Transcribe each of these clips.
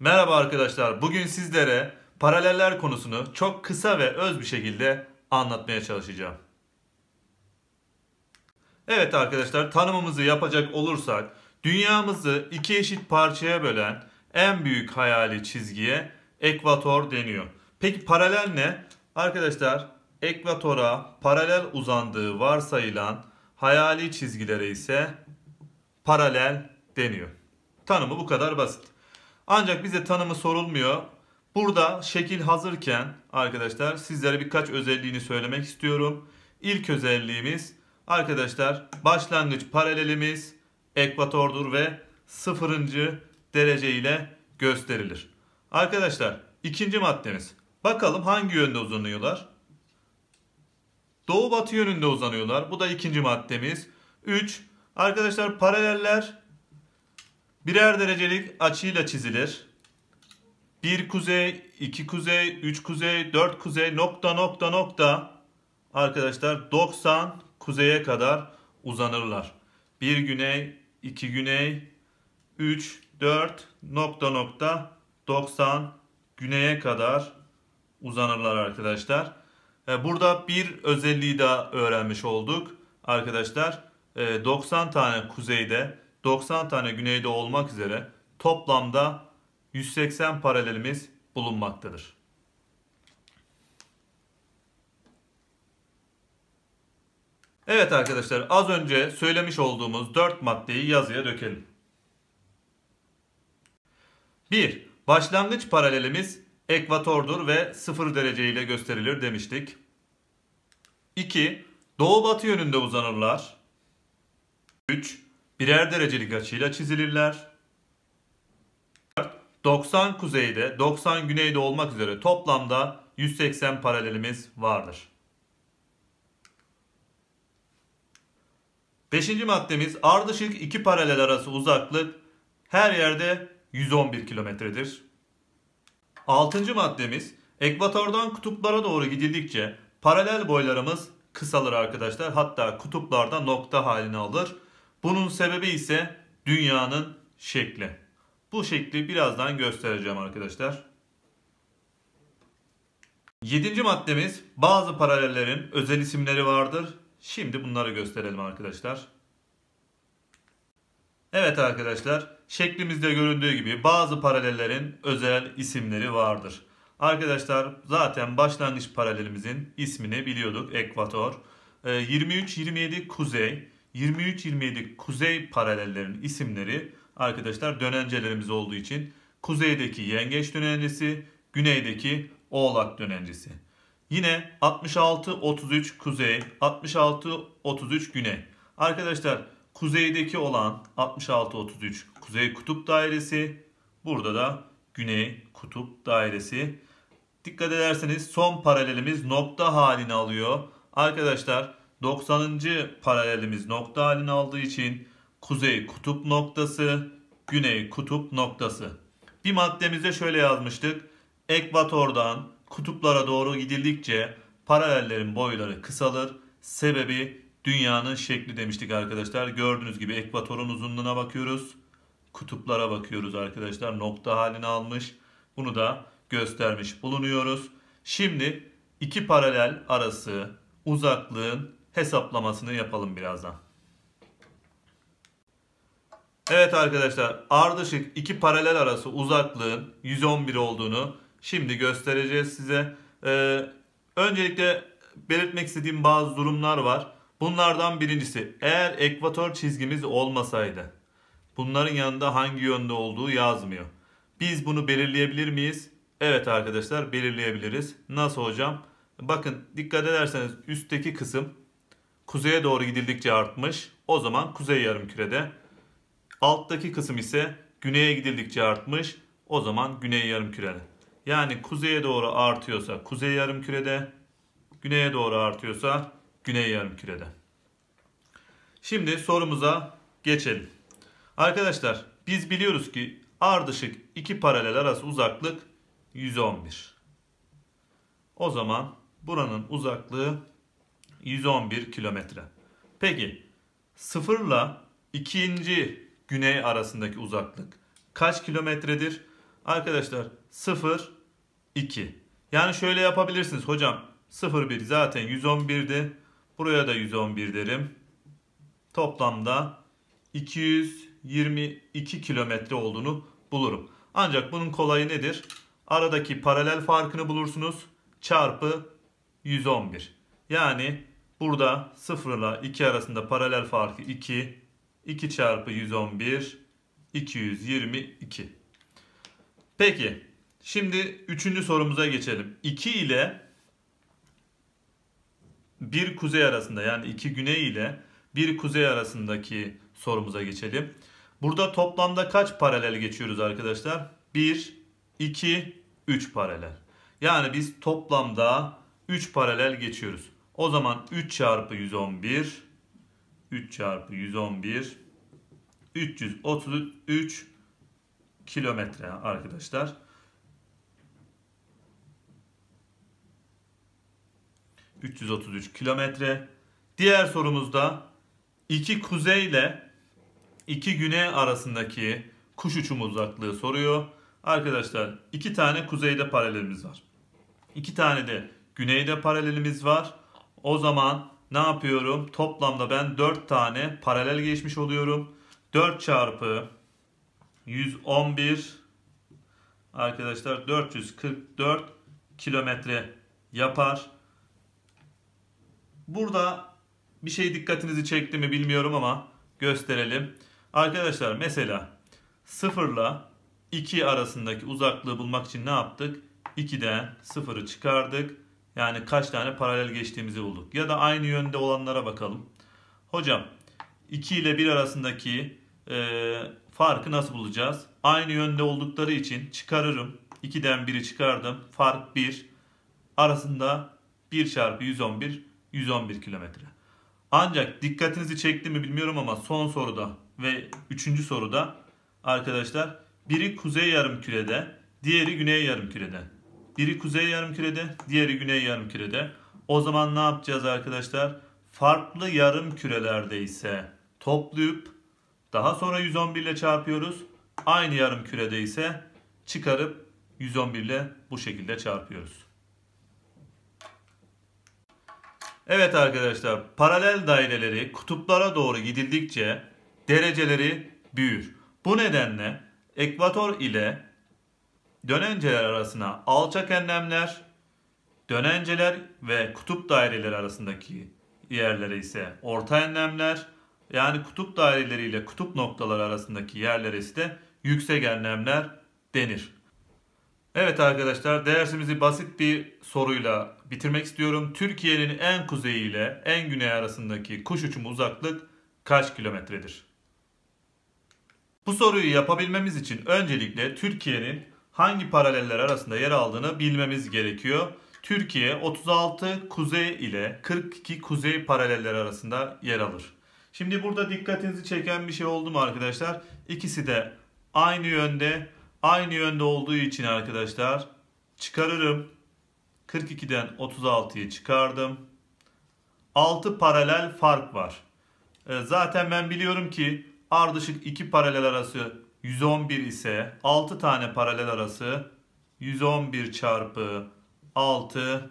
Merhaba arkadaşlar. Bugün sizlere paraleller konusunu çok kısa ve öz bir şekilde anlatmaya çalışacağım. Evet arkadaşlar, tanımımızı yapacak olursak dünyamızı iki eşit parçaya bölen en büyük hayali çizgiye ekvator deniyor. Peki paralel ne? Arkadaşlar, ekvatora paralel uzandığı varsayılan hayali çizgilere ise paralel deniyor. Tanımı bu kadar basit. Ancak bize tanımı sorulmuyor. Burada şekil hazırken arkadaşlar sizlere birkaç özelliğini söylemek istiyorum. İlk özelliğimiz arkadaşlar başlangıç paralelimiz ekvatordur ve sıfırıncı derece ile gösterilir. Arkadaşlar ikinci maddemiz. Bakalım hangi yönde uzanıyorlar? Doğu batı yönünde uzanıyorlar. Bu da ikinci maddemiz. 3. Arkadaşlar paraleller Birer derecelik açıyla çizilir. 1 kuzey, 2 kuzey, 3 kuzey, 4 kuzey, nokta nokta nokta arkadaşlar 90 kuzeye kadar uzanırlar. 1 güney, 2 güney, 3, 4 nokta nokta 90 güneye kadar uzanırlar arkadaşlar. E, burada bir özelliği daha öğrenmiş olduk arkadaşlar. 90 e, tane kuzeyde 90 tane güneyde olmak üzere toplamda 180 paralelimiz bulunmaktadır. Evet arkadaşlar az önce söylemiş olduğumuz 4 maddeyi yazıya dökelim. 1. Başlangıç paralelimiz ekvatordur ve 0 derece ile gösterilir demiştik. 2. Doğu batı yönünde uzanırlar. 3 birer derecelik açıyla çizilirler. 90 kuzeyde, 90 güneyde olmak üzere toplamda 180 paralelimiz vardır. Beşinci maddemiz ardışık iki paralel arası uzaklık her yerde 111 kilometredir. Altıncı maddemiz ekvatordan kutuplara doğru gidildikçe paralel boylarımız kısalır arkadaşlar. Hatta kutuplarda nokta halini alır. Bunun sebebi ise dünyanın şekli. Bu şekli birazdan göstereceğim arkadaşlar. Yedinci maddemiz bazı paralellerin özel isimleri vardır. Şimdi bunları gösterelim arkadaşlar. Evet arkadaşlar şeklimizde göründüğü gibi bazı paralellerin özel isimleri vardır. Arkadaşlar zaten başlangıç paralelimizin ismini biliyorduk. Ekvator. 23-27 ee, kuzey. 23-27 kuzey paralellerin isimleri arkadaşlar dönencelerimiz olduğu için kuzeydeki yengeç dönencesi, güneydeki oğlak dönencesi. Yine 66-33 kuzey, 66-33 güney. Arkadaşlar kuzeydeki olan 66-33 kuzey kutup dairesi, burada da güney kutup dairesi. Dikkat ederseniz son paralelimiz nokta halini alıyor. Arkadaşlar 90. paralelimiz nokta halini aldığı için kuzey kutup noktası, güney kutup noktası. Bir maddemize şöyle yazmıştık. Ekvatordan kutuplara doğru gidildikçe paralellerin boyları kısalır. Sebebi dünyanın şekli demiştik arkadaşlar. Gördüğünüz gibi ekvatorun uzunluğuna bakıyoruz. Kutuplara bakıyoruz arkadaşlar. Nokta halini almış. Bunu da göstermiş bulunuyoruz. Şimdi iki paralel arası uzaklığın hesaplamasını yapalım birazdan. Evet arkadaşlar ardışık iki paralel arası uzaklığın 111 olduğunu şimdi göstereceğiz size. Ee, öncelikle belirtmek istediğim bazı durumlar var. Bunlardan birincisi eğer ekvator çizgimiz olmasaydı bunların yanında hangi yönde olduğu yazmıyor. Biz bunu belirleyebilir miyiz? Evet arkadaşlar belirleyebiliriz. Nasıl hocam? Bakın dikkat ederseniz üstteki kısım kuzeye doğru gidildikçe artmış. O zaman kuzey yarım kürede. Alttaki kısım ise güneye gidildikçe artmış. O zaman güney yarım kürede. Yani kuzeye doğru artıyorsa kuzey yarım kürede, güneye doğru artıyorsa güney yarım kürede. Şimdi sorumuza geçelim. Arkadaşlar biz biliyoruz ki ardışık iki paralel arası uzaklık 111. O zaman buranın uzaklığı 111 kilometre. Peki sıfırla ikinci güney arasındaki uzaklık kaç kilometredir? Arkadaşlar 0 2. Yani şöyle yapabilirsiniz hocam. 0 1 zaten 111'di. Buraya da 111 derim. Toplamda 222 kilometre olduğunu bulurum. Ancak bunun kolayı nedir? Aradaki paralel farkını bulursunuz. Çarpı 111. Yani Burada 0 ile 2 arasında paralel farkı 2. 2 çarpı 111 222. Peki şimdi 3. sorumuza geçelim. 2 ile 1 kuzey arasında yani 2 güney ile 1 kuzey arasındaki sorumuza geçelim. Burada toplamda kaç paralel geçiyoruz arkadaşlar? 1, 2, 3 paralel. Yani biz toplamda 3 paralel geçiyoruz. O zaman 3 çarpı 111 3 çarpı 111 333 kilometre arkadaşlar. 333 kilometre. Diğer sorumuzda iki kuzey ile iki güney arasındaki kuş uçum uzaklığı soruyor. Arkadaşlar iki tane kuzeyde paralelimiz var. İki tane de güneyde paralelimiz var. O zaman ne yapıyorum? Toplamda ben 4 tane paralel geçmiş oluyorum. 4 çarpı 111 arkadaşlar 444 kilometre yapar. Burada bir şey dikkatinizi çekti mi bilmiyorum ama gösterelim. Arkadaşlar mesela 0 ile 2 arasındaki uzaklığı bulmak için ne yaptık? 2'den 0'ı çıkardık. Yani kaç tane paralel geçtiğimizi bulduk. Ya da aynı yönde olanlara bakalım. Hocam 2 ile 1 arasındaki e, farkı nasıl bulacağız? Aynı yönde oldukları için çıkarırım. 2'den 1'i çıkardım. Fark 1. Arasında 1 çarpı 111, 111 kilometre. Ancak dikkatinizi çekti mi bilmiyorum ama son soruda ve 3. soruda arkadaşlar biri kuzey yarım kürede, diğeri güney yarım kürede. Biri kuzey yarımkürede, diğeri güney yarımkürede. O zaman ne yapacağız arkadaşlar? Farklı yarım kürelerde ise toplayıp daha sonra 111 ile çarpıyoruz. Aynı yarım kürede ise çıkarıp 111 ile bu şekilde çarpıyoruz. Evet arkadaşlar paralel daireleri kutuplara doğru gidildikçe dereceleri büyür. Bu nedenle ekvator ile dönenceler arasına alçak enlemler, dönenceler ve kutup daireleri arasındaki yerlere ise orta enlemler, yani kutup daireleri ile kutup noktaları arasındaki yerlere ise yüksek enlemler denir. Evet arkadaşlar dersimizi basit bir soruyla bitirmek istiyorum. Türkiye'nin en kuzeyi ile en güney arasındaki kuş uçumu uzaklık kaç kilometredir? Bu soruyu yapabilmemiz için öncelikle Türkiye'nin hangi paraleller arasında yer aldığını bilmemiz gerekiyor. Türkiye 36 kuzey ile 42 kuzey paraleller arasında yer alır. Şimdi burada dikkatinizi çeken bir şey oldu mu arkadaşlar? İkisi de aynı yönde, aynı yönde olduğu için arkadaşlar çıkarırım. 42'den 36'yı çıkardım. 6 paralel fark var. Ee, zaten ben biliyorum ki ardışık iki paralel arası 111 ise 6 tane paralel arası 111 çarpı 6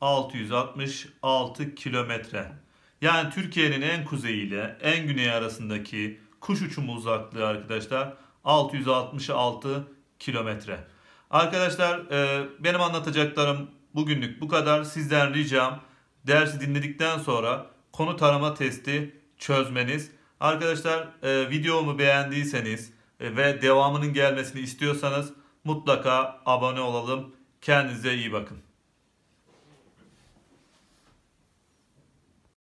666 kilometre. Yani Türkiye'nin en kuzey ile en güney arasındaki kuş uçumu uzaklığı arkadaşlar 666 kilometre. Arkadaşlar e, benim anlatacaklarım bugünlük bu kadar. Sizden ricam dersi dinledikten sonra konu tarama testi çözmeniz. Arkadaşlar e, videomu beğendiyseniz e, ve devamının gelmesini istiyorsanız mutlaka abone olalım. Kendinize iyi bakın.